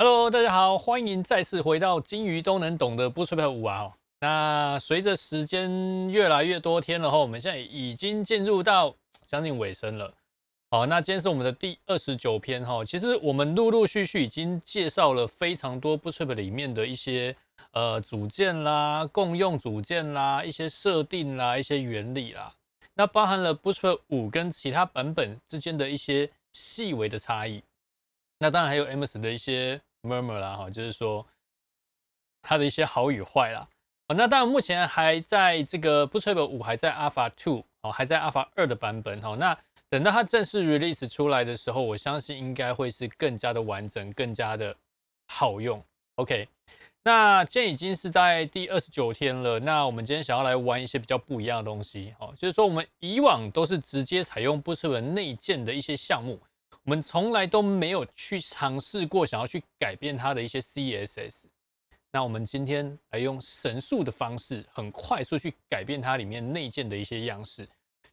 Hello，大家好，欢迎再次回到金鱼都能懂的 Bootstrap 五啊！那随着时间越来越多天了哈，我们现在已经进入到将近尾声了。好，那今天是我们的第二十九篇哈。其实我们陆陆续续已经介绍了非常多 Bootstrap 里面的一些呃组件啦、共用组件啦、一些设定啦、一些原理啦。那包含了 Bootstrap 五跟其他版本之间的一些细微的差异。那当然还有 MS 的一些。murmur 啦哈，就是说它的一些好与坏啦。哦，那当然目前还在这个 Bootstrap 五，还在 Alpha 2，哦，还在 Alpha 二的版本。哦，那等到它正式 release 出来的时候，我相信应该会是更加的完整，更加的好用。OK，那今天已经是在第二十九天了。那我们今天想要来玩一些比较不一样的东西。哦，就是说我们以往都是直接采用 Bootstrap 内建的一些项目。我们从来都没有去尝试过想要去改变它的一些 CSS。那我们今天来用神速的方式，很快速去改变它里面内建的一些样式。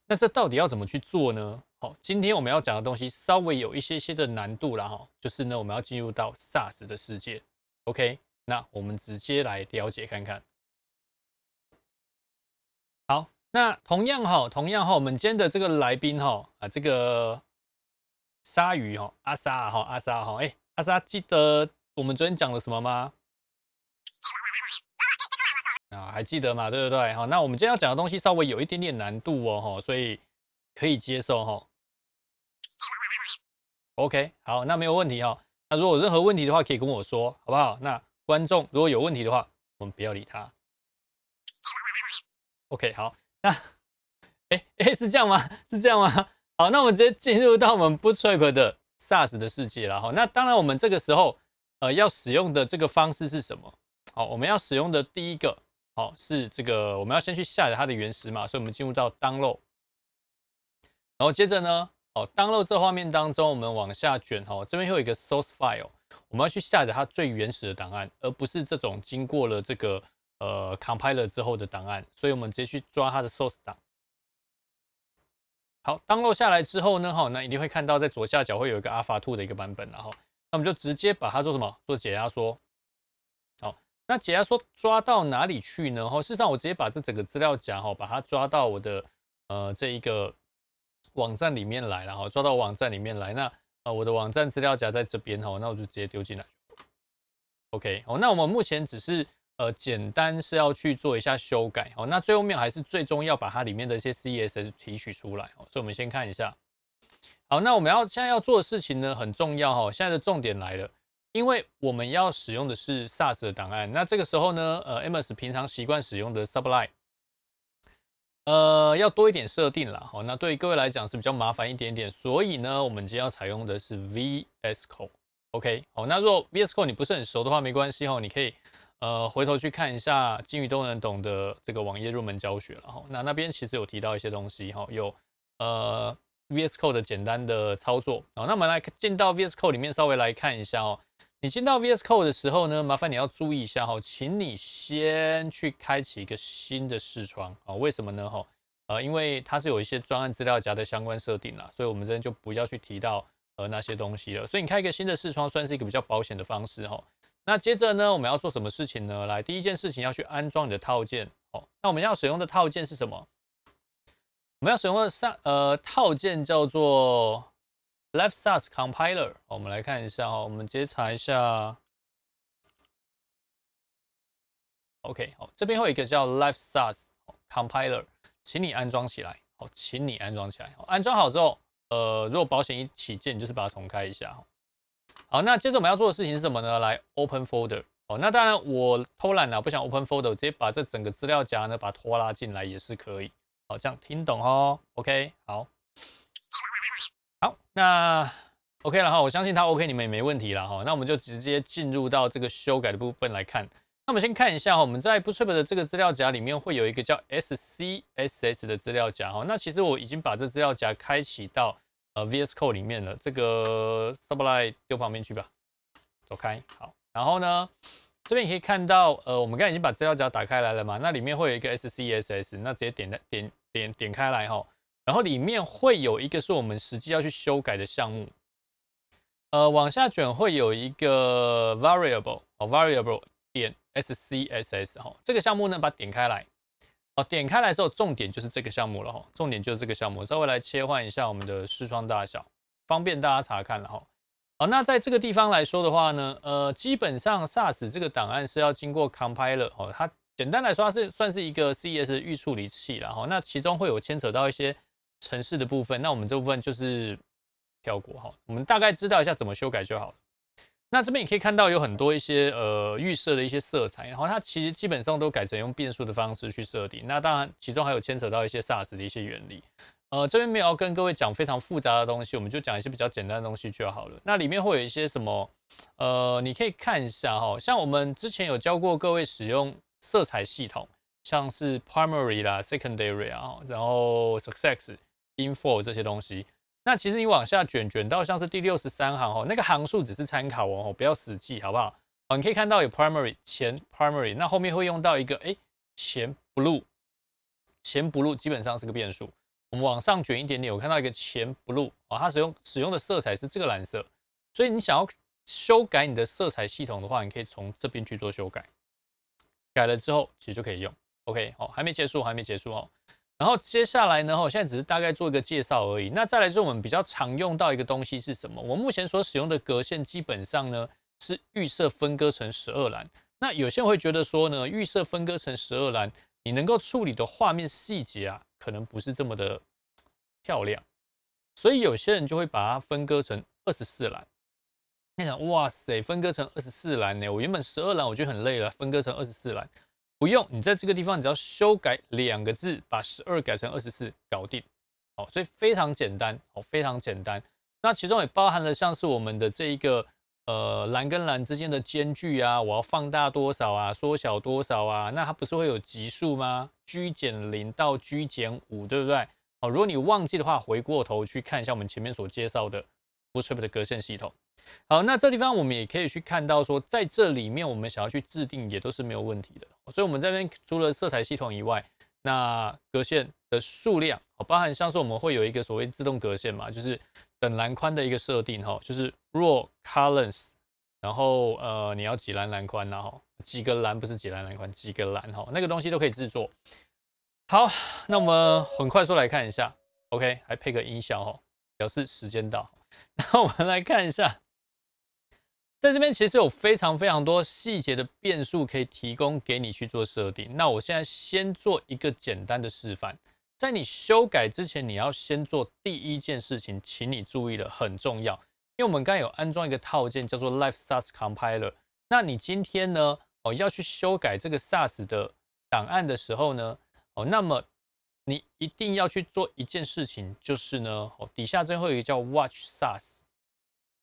那这到底要怎么去做呢？好，今天我们要讲的东西稍微有一些些的难度啦，哈，就是呢我们要进入到 Sass 的世界。OK，那我们直接来了解看看。好，那同样哈，同样哈，我们今天的这个来宾哈啊这个。鲨鱼哦，阿鲨哈，阿鲨哈，哎，阿鲨，记得我们昨天讲了什么吗？啊，还记得嘛？对不对，好，那我们今天要讲的东西稍微有一点点难度哦，哈，所以可以接受哈。OK，好，那没有问题哈。那如果有任何问题的话，可以跟我说，好不好？那观众如果有问题的话，我们不要理他。OK，好，那，哎哎，是这样吗？是这样吗？好，那我们直接进入到我们 Bootstrap 的 SaaS 的世界了哈。那当然，我们这个时候呃要使用的这个方式是什么？好，我们要使用的第一个好是这个，我们要先去下载它的原始码，所以我们进入到 Download，然后接着呢，哦 d o w n l o a d 这画面当中，我们往下卷哦，这边会有一个 Source File，我们要去下载它最原始的档案，而不是这种经过了这个呃 Compiler 之后的档案，所以我们直接去抓它的 Source 档。好，当落下来之后呢，哈，那一定会看到在左下角会有一个 Alpha Two 的一个版本，然后，那我们就直接把它做什么，做解压缩。好，那解压缩抓到哪里去呢？哈，事实上我直接把这整个资料夹，哈，把它抓到我的呃这一个网站里面来，然后抓到网站里面来。那呃我的网站资料夹在这边，哈，那我就直接丢进来。OK，哦，那我们目前只是。呃，简单是要去做一下修改，好，那最后面还是最终要把它里面的一些 CSS 提取出来，哦。所以我们先看一下，好，那我们要现在要做的事情呢，很重要哈，现在的重点来了，因为我们要使用的是 SASS 的档案，那这个时候呢，呃，m s 平常习惯使用的 Sublime，呃，要多一点设定了，好，那对于各位来讲是比较麻烦一点点，所以呢，我们今天要采用的是 VS Code，OK，好，那如果 VS Code 你不是很熟的话，没关系哈，你可以。呃，回头去看一下《金鱼都能懂的这个网页入门教学》，了哈。那那边其实有提到一些东西哈，有呃 VS Code 的简单的操作。哦，那我们来进到 VS Code 里面稍微来看一下哦。你进到 VS Code 的时候呢，麻烦你要注意一下哈，请你先去开启一个新的视窗啊。为什么呢？哈，呃，因为它是有一些专案资料夹的相关设定啦，所以我们这边就不要去提到呃那些东西了。所以你开一个新的视窗算是一个比较保险的方式哈。那接着呢，我们要做什么事情呢？来，第一件事情要去安装你的套件。好，那我们要使用的套件是什么？我们要使用的上呃套件叫做 l i f e s a s e Compiler。我们来看一下哦，我们直接查一下。OK，好，这边会有一个叫 l i f e s a s e Compiler，请你安装起来。好，请你安装起来。安装好之后，呃，如果保险一起见，就是把它重开一下。好，那接着我们要做的事情是什么呢？来 open folder 哦，那当然我偷懒啦，不想 open folder，直接把这整个资料夹呢，把它拖拉进来也是可以。好，这样听懂哦？OK，好，好，那 OK 了哈，我相信它 OK，你们也没问题了哈。那我们就直接进入到这个修改的部分来看。那我们先看一下哈，我们在 Bootstrap 的这个资料夹里面会有一个叫 scss 的资料夹哈。那其实我已经把这资料夹开启到。呃，VS Code 里面的这个 s u b l i e 丢旁边去吧，走开。好，然后呢，这边你可以看到，呃，我们刚才已经把资料夹打开来了嘛？那里面会有一个 SCSS，那直接点点点点开来哈。然后里面会有一个是我们实际要去修改的项目，呃，往下卷会有一个 variable 哦，variable 点 SCSS 哈，这个项目呢，把点开来。哦，点开来之后，重点就是这个项目了哈。重点就是这个项目，稍微来切换一下我们的视窗大小，方便大家查看了哈。好，那在这个地方来说的话呢，呃，基本上 SASS 这个档案是要经过 compiler 哈，它简单来说它是算是一个 CSS 预处理器了哈。那其中会有牵扯到一些程式的部分，那我们这部分就是跳过哈，我们大概知道一下怎么修改就好了。那这边也可以看到有很多一些呃预设的一些色彩，然后它其实基本上都改成用变数的方式去设定。那当然，其中还有牵扯到一些 SASS 的一些原理。呃，这边没有要跟各位讲非常复杂的东西，我们就讲一些比较简单的东西就好了。那里面会有一些什么？呃，你可以看一下哈，像我们之前有教过各位使用色彩系统，像是 Primary 啦、Secondary 啊，然后 Success、Info 这些东西。那其实你往下卷卷到像是第六十三行哦，那个行数只是参考哦，不要死记，好不好？你可以看到有 primary 前 primary，那后面会用到一个哎前 blue，前 blue 基本上是个变数。我们往上卷一点点，我看到一个前 blue 哦，它使用使用的色彩是这个蓝色，所以你想要修改你的色彩系统的话，你可以从这边去做修改，改了之后其实就可以用。OK 好，还没结束，还没结束哦。然后接下来呢？我现在只是大概做一个介绍而已。那再来就是我们比较常用到一个东西是什么？我目前所使用的格线基本上呢是预设分割成十二栏。那有些人会觉得说呢，预设分割成十二栏，你能够处理的画面细节啊，可能不是这么的漂亮。所以有些人就会把它分割成二十四栏。你想，哇塞，分割成二十四栏呢？我原本十二栏我就很累了，分割成二十四栏。不用，你在这个地方只要修改两个字，把十二改成二十四，搞定。好，所以非常简单，哦，非常简单。那其中也包含了像是我们的这一个呃蓝跟蓝之间的间距啊，我要放大多少啊，缩小多少啊？那它不是会有级数吗？G 减零到 G 减五，对不对？好，如果你忘记的话，回过头去看一下我们前面所介绍的。Bootstrap 的隔线系统，好，那这地方我们也可以去看到，说在这里面我们想要去制定也都是没有问题的。所以，我们这边除了色彩系统以外，那隔线的数量，包含像是我们会有一个所谓自动隔线嘛，就是等栏宽的一个设定哈，就是 r a w c o l o r s 然后呃你要几栏栏宽呢？哈，几个栏不是几栏栏宽，几个栏哈，那个东西都可以制作。好，那我们很快速来看一下，OK，还配个音效哈，表示时间到。那我们来看一下，在这边其实有非常非常多细节的变数可以提供给你去做设定。那我现在先做一个简单的示范，在你修改之前，你要先做第一件事情，请你注意了，很重要，因为我们刚有安装一个套件叫做 l i f e SaaS Compiler。那你今天呢，哦要去修改这个 SaaS 的档案的时候呢，哦那么。你一定要去做一件事情，就是呢，哦，底下最后一个叫 Watch SaaS，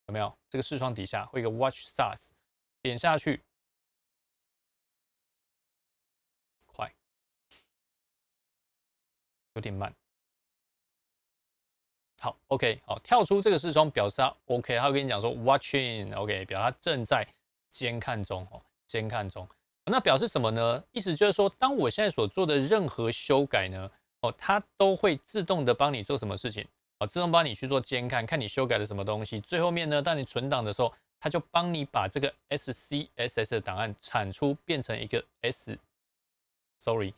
有没有？这个视窗底下会一个 Watch SaaS，点下去，快，有点慢。好，OK，好，跳出这个视窗，表示它 OK，它会跟你讲说 Watch in，OK，表示它正在监看中，哦，监看中。那表示什么呢？意思就是说，当我现在所做的任何修改呢。哦，它都会自动的帮你做什么事情啊？自动帮你去做监看，看你修改了什么东西。最后面呢，当你存档的时候，它就帮你把这个 SCSS 的档案产出变成一个 S，sorry，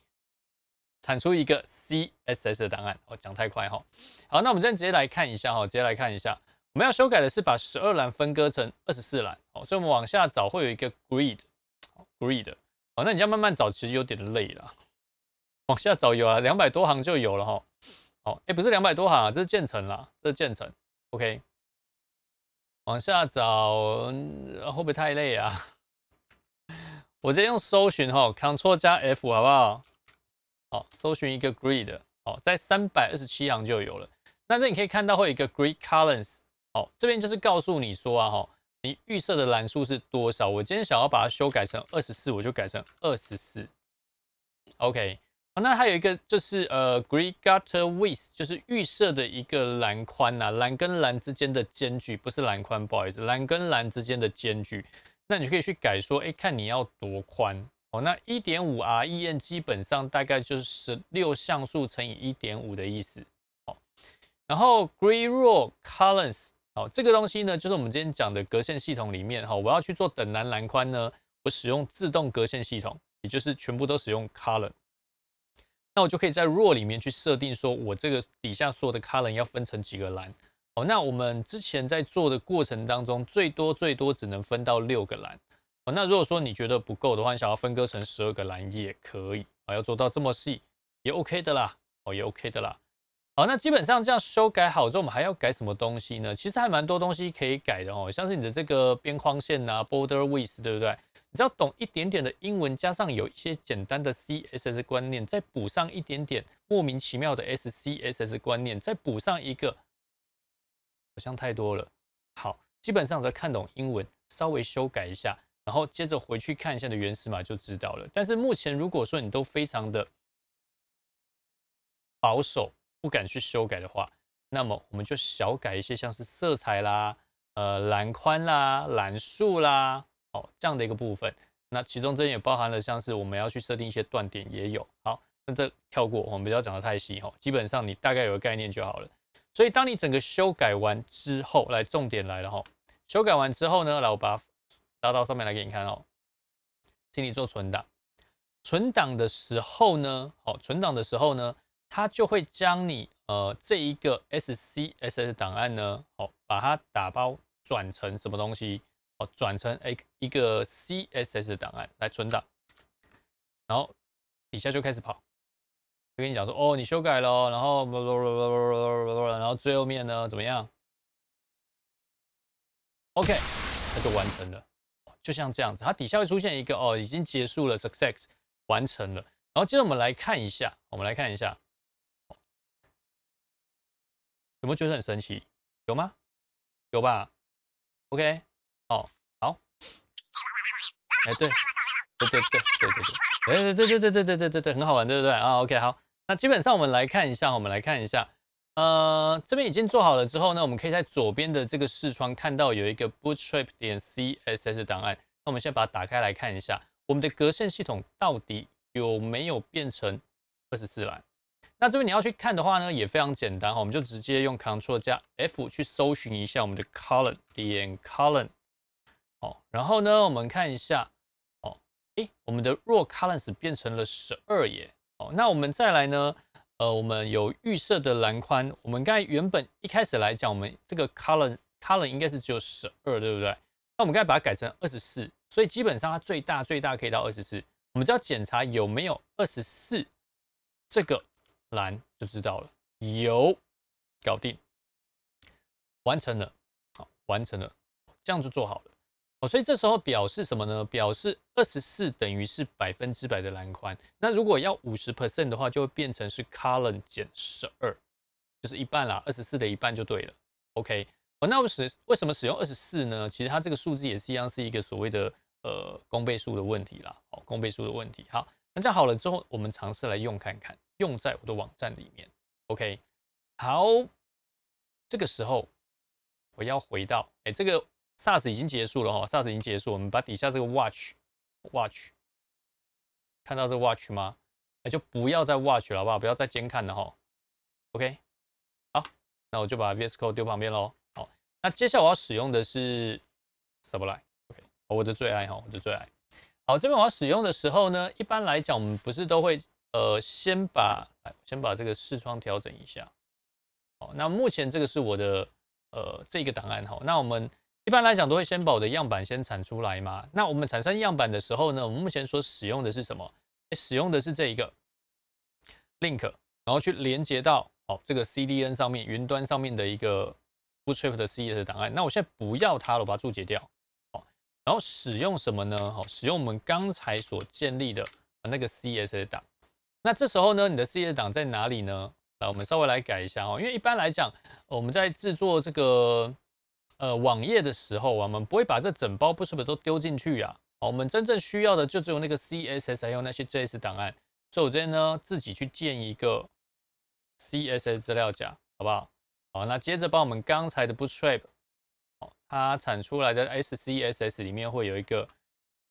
产出一个 CSS 的档案。哦，讲太快哈。好，那我们现在直接来看一下哈，直接来看一下，我们要修改的是把十二栏分割成二十四栏。好，所以我们往下找会有一个 grid，grid。哦，那你这样慢慢找其实有点累啦。往下找有啊，两百多行就有了哈。好，哎，不是两百多行啊，这是建成啦，这是建成。OK，往下找会不会太累啊？我直接用搜寻哈，Ctrl 加 F 好不好？好，搜寻一个 Grid。好，在三百二十七行就有了。那这你可以看到会有一个 Grid Columns。好，这边就是告诉你说啊，哈，你预设的栏数是多少？我今天想要把它修改成二十四，我就改成二十四。OK。哦，那还有一个就是呃，green gutter width，就是预设的一个栏宽呐，栏跟栏之间的间距，不是栏宽，不好意思，栏跟栏之间的间距。那你就可以去改说，哎，看你要多宽。哦，那一点五 re n 基本上大概就是十六像素乘以一点五的意思。哦，然后 green r a w columns，哦，这个东西呢，就是我们今天讲的隔线系统里面哈，我要去做等栏栏宽呢，我使用自动隔线系统，也就是全部都使用 column。那我就可以在 r raw 里面去设定，说我这个底下所有的 c o l o r n 要分成几个栏。哦，那我们之前在做的过程当中，最多最多只能分到六个栏。哦，那如果说你觉得不够的话，你想要分割成十二个栏也可以啊，要做到这么细也 OK 的啦，哦也 OK 的啦。好，那基本上这样修改好之后，我们还要改什么东西呢？其实还蛮多东西可以改的哦，像是你的这个边框线呐，border width，对不对？你只要懂一点点的英文，加上有一些简单的 CSS 观念，再补上一点点莫名其妙的 SCSS 观念，再补上一个，好像太多了。好，基本上只要看懂英文，稍微修改一下，然后接着回去看一下的原始码就知道了。但是目前如果说你都非常的保守。不敢去修改的话，那么我们就小改一些，像是色彩啦、呃，栏宽啦、栏数啦，哦这样的一个部分。那其中这也包含了像是我们要去设定一些断点也有。好，那这跳过，我们不要讲的太细哈，基本上你大概有个概念就好了。所以当你整个修改完之后，来重点来了哈，修改完之后呢，来我把它拉到上面来给你看哦。请你做存档，存档的时候呢，好，存档的时候呢。它就会将你呃这一个 scss 档案呢，好把它打包转成什么东西，哦转成个一个 css 的档案来存档，然后底下就开始跑，就跟你讲说哦你修改了，然后然后最后面呢怎么样？OK 它就完成了，就像这样子，它底下会出现一个哦已经结束了，success 完成了，然后接着我们来看一下，我们来看一下。有没有觉得很神奇？有吗？有吧？OK，哦，好。哎，对，对对对对对对对对对对对对对对对，很好玩，对不对啊？OK，好，那基本上我们来看一下，我们来看一下，呃，这边已经做好了之后呢，我们可以在左边的这个视窗看到有一个 bootstrap 点 css 档案。那我们先把它打开来看一下，我们的隔线系统到底有没有变成二十四栏？那这边你要去看的话呢，也非常简单哦，我们就直接用 c t r l 加 F 去搜寻一下我们的 Column 点 Column 好，然后呢，我们看一下哦，哎，我们的 Row Columns 变成了十二耶。哦。那我们再来呢，呃，我们有预设的栏宽，我们刚才原本一开始来讲，我们这个 Column Column 应该是只有十二，对不对？那我们刚才把它改成二十四，所以基本上它最大最大可以到二十四。我们就要检查有没有二十四这个。蓝就知道了，有搞定，完成了，好完成了，这样就做好了，哦，所以这时候表示什么呢？表示二十四等于是百分之百的蓝宽。那如果要五十 percent 的话，就会变成是 color 减十二，就是一半啦，二十四的一半就对了。OK，我那我使为什么使用二十四呢？其实它这个数字也是一样，是一个所谓的呃公倍数的问题啦。好，公倍数的问题，好。那这样好了之后，我们尝试来用看看，用在我的网站里面。OK，好，这个时候我要回到，哎，这个 SaaS 已经结束了哦 s a a s 已经结束，我们把底下这个 Watch Watch 看到这 Watch 吗？那就不要再 Watch 了，好不好？不要再监看了哈。OK，好，那我就把 v s c o 丢旁边喽。好，那接下来我要使用的是 Sublime，OK，我的最爱哈，我的最爱。好，这边我要使用的时候呢，一般来讲，我们不是都会呃先把，先把这个视窗调整一下。好，那目前这个是我的呃这个档案。哈。那我们一般来讲都会先把我的样板先产出来嘛。那我们产生样板的时候呢，我们目前所使用的是什么？使用的是这一个 link，然后去连接到哦这个 CDN 上面云端上面的一个 Bootstrap 的 c s 的档案。那我现在不要它了，我把注解掉。然后使用什么呢？哦，使用我们刚才所建立的那个 CSS 档。那这时候呢，你的 CSS 档在哪里呢？来，我们稍微来改一下哦。因为一般来讲，我们在制作这个呃网页的时候，我们不会把这整包不是 o s 都丢进去呀。哦，我们真正需要的就只有那个 CSS，还有那些 JS 档案。所以我这边呢，自己去建一个 CSS 资料夹，好不好？好，那接着把我们刚才的 Bootstrap。它产出来的 SCSS 里面会有一个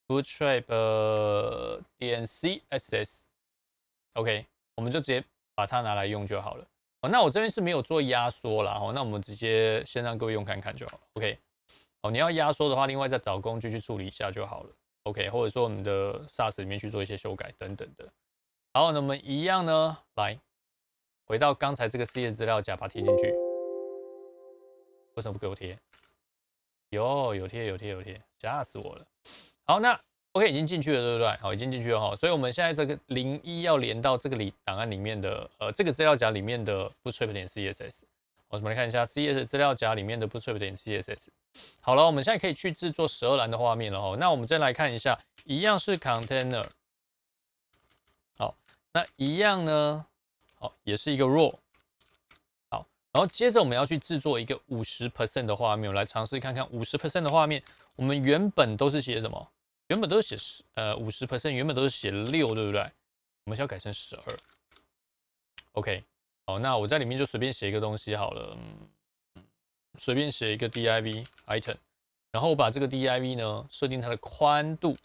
Bootstrap 点 C S S，OK，我们就直接把它拿来用就好了。哦，那我这边是没有做压缩啦，哦，那我们直接先让各位用看看就好了。OK，哦，你要压缩的话，另外再找工具去处理一下就好了。OK，或者说我们的 Sass 里面去做一些修改等等的。好，那我们一样呢，来回到刚才这个试验资料夹，把它贴进去。为什么不给我贴？有有贴有贴有贴，吓死我了。好，那 OK 已经进去了，对不对？好，已经进去了哈。所以我们现在这个零一要连到这个里档案里面的呃这个资料夹里面的 bootstrap 点 css。我们来看一下 css 资料夹里面的 bootstrap 点 css。好了，我们现在可以去制作十二栏的画面了哈。那我们再来看一下，一样是 container。好，那一样呢？好，也是一个 r a w 然后接着我们要去制作一个五十 percent 的画面，我来尝试看看五十 percent 的画面。我们原本都是写什么？原本都是写十，呃，五十 percent，原本都是写六，对不对？我们需要改成十二。OK，好，那我在里面就随便写一个东西好了，嗯，随便写一个 div item，然后我把这个 div 呢设定它的宽度，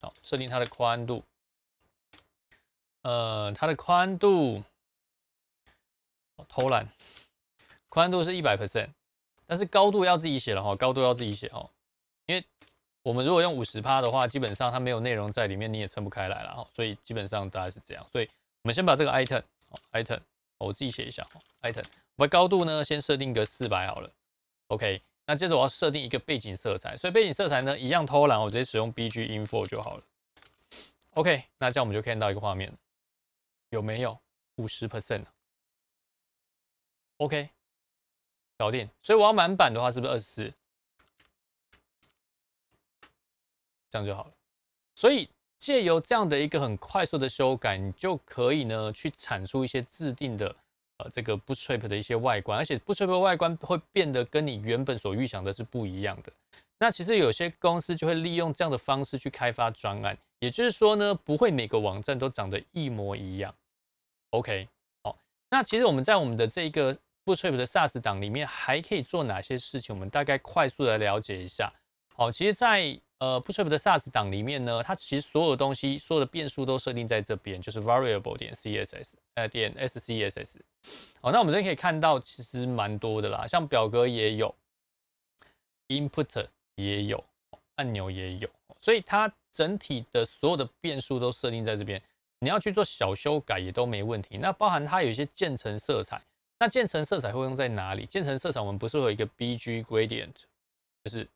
好，设定它的宽度，呃，它的宽度，偷懒。宽度是一百 percent，但是高度要自己写了哈，高度要自己写哦，因为我们如果用五十趴的话，基本上它没有内容在里面，你也撑不开来了哈，所以基本上大概是这样，所以我们先把这个 item 哦 item，我自己写一下哦 i t e m 把高度呢先设定个四百好了，OK，那接着我要设定一个背景色彩，所以背景色彩呢一样偷懒，我直接使用 bg info 就好了，OK，那这样我们就看到一个画面，有没有五十 percent o k 搞定，所以我要满版的话，是不是二十？这样就好了。所以借由这样的一个很快速的修改，你就可以呢，去产出一些自定的呃这个 Bootstrap 的一些外观，而且 Bootstrap 的外观会变得跟你原本所预想的是不一样的。那其实有些公司就会利用这样的方式去开发专案，也就是说呢，不会每个网站都长得一模一样。OK，好，那其实我们在我们的这一个。p o t s r a p 的 s a a s 档里面还可以做哪些事情？我们大概快速的了解一下。好，其实，在呃 p o t s r a p 的 s a a s 档里面呢，它其实所有东西、所有的变数都设定在这边，就是 variable 点 css 呃点 scss。好，那我们这边可以看到，其实蛮多的啦，像表格也有，input 也有，按钮也有，所以它整体的所有的变数都设定在这边，你要去做小修改也都没问题。那包含它有一些渐层色彩。那渐层色彩会用在哪里？渐层色彩我们不是有一个 B G gradient，就是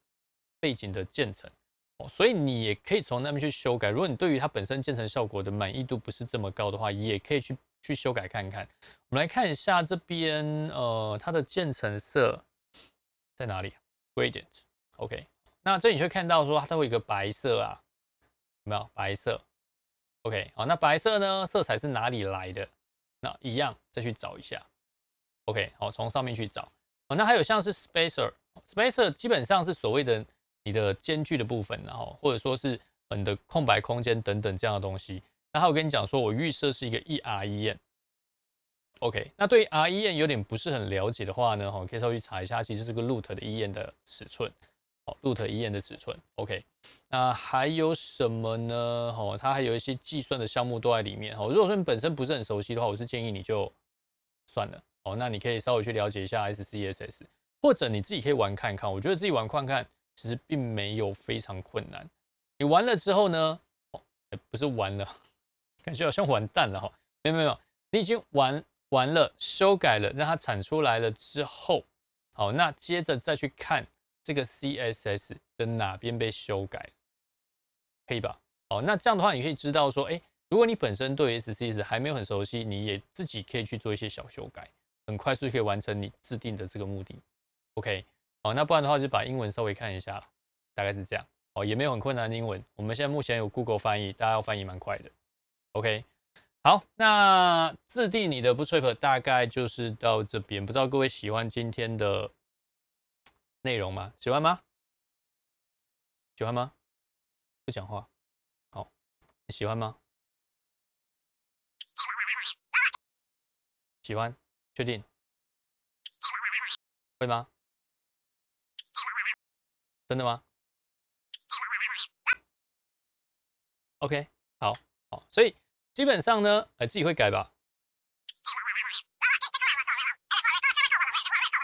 背景的渐层哦，所以你也可以从那边去修改。如果你对于它本身渐层效果的满意度不是这么高的话，也可以去去修改看看。我们来看一下这边，呃，它的渐层色在哪里？Gradient OK。那这里就看到说它会有一个白色啊，有没有白色？OK。好，那白色呢？色彩是哪里来的？那一样再去找一下。OK，好，从上面去找哦。那还有像是 spacer，spacer 基本上是所谓的你的间距的部分，然后或者说是你的空白空间等等这样的东西。那我跟你讲说，我预设是一个一 R 一 n。OK，那对于 R 一 n 有点不是很了解的话呢，哦，可以稍微去查一下，其实是个 root 的一 n 的尺寸。哦 r o o t 一 n 的尺寸。OK，那还有什么呢？哦，它还有一些计算的项目都在里面。哦，如果说你本身不是很熟悉的话，我是建议你就算了。哦，那你可以稍微去了解一下 S C S S，或者你自己可以玩看看。我觉得自己玩看看，其实并没有非常困难。你玩了之后呢？哦，不是玩了，感觉好像完蛋了哈。没有没有，你已经玩完了，修改了，让它产出来了之后，好，那接着再去看这个 C S S 的哪边被修改，可以吧？哦，那这样的话，你可以知道说，哎，如果你本身对 S C S 还没有很熟悉，你也自己可以去做一些小修改。很快速就可以完成你制定的这个目的，OK，好，那不然的话就把英文稍微看一下，大概是这样，哦，也没有很困难的英文，我们现在目前有 Google 翻译，大家要翻译蛮快的，OK，好，那制定你的不 t r a p 大概就是到这边，不知道各位喜欢今天的，内容吗？喜欢吗？喜欢吗？不讲话，好，喜欢吗？喜欢。确定，会吗？真的吗？OK，好好，所以基本上呢，呃，自己会改吧。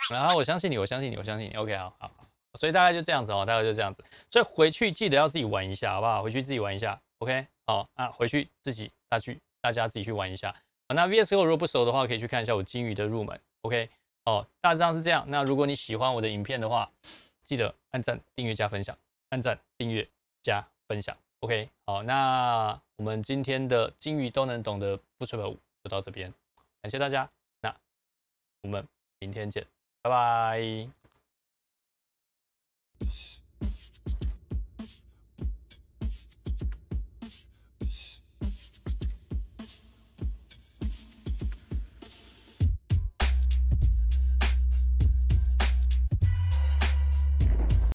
然后我相信你，我相信你，我相信你。OK，好好，所以大概就这样子哦，大概就这样子。所以回去记得要自己玩一下，好不好？回去自己玩一下。OK，好，那回去自己大家大家自己去玩一下。那 VS c o 如果不熟的话，可以去看一下我金鱼的入门。OK，哦，大致上是这样。那如果你喜欢我的影片的话，记得按赞、订阅加分享。按赞、订阅加分享。OK，好，那我们今天的金鱼都能懂得不水波舞就到这边，感谢大家。那我们明天见，拜拜。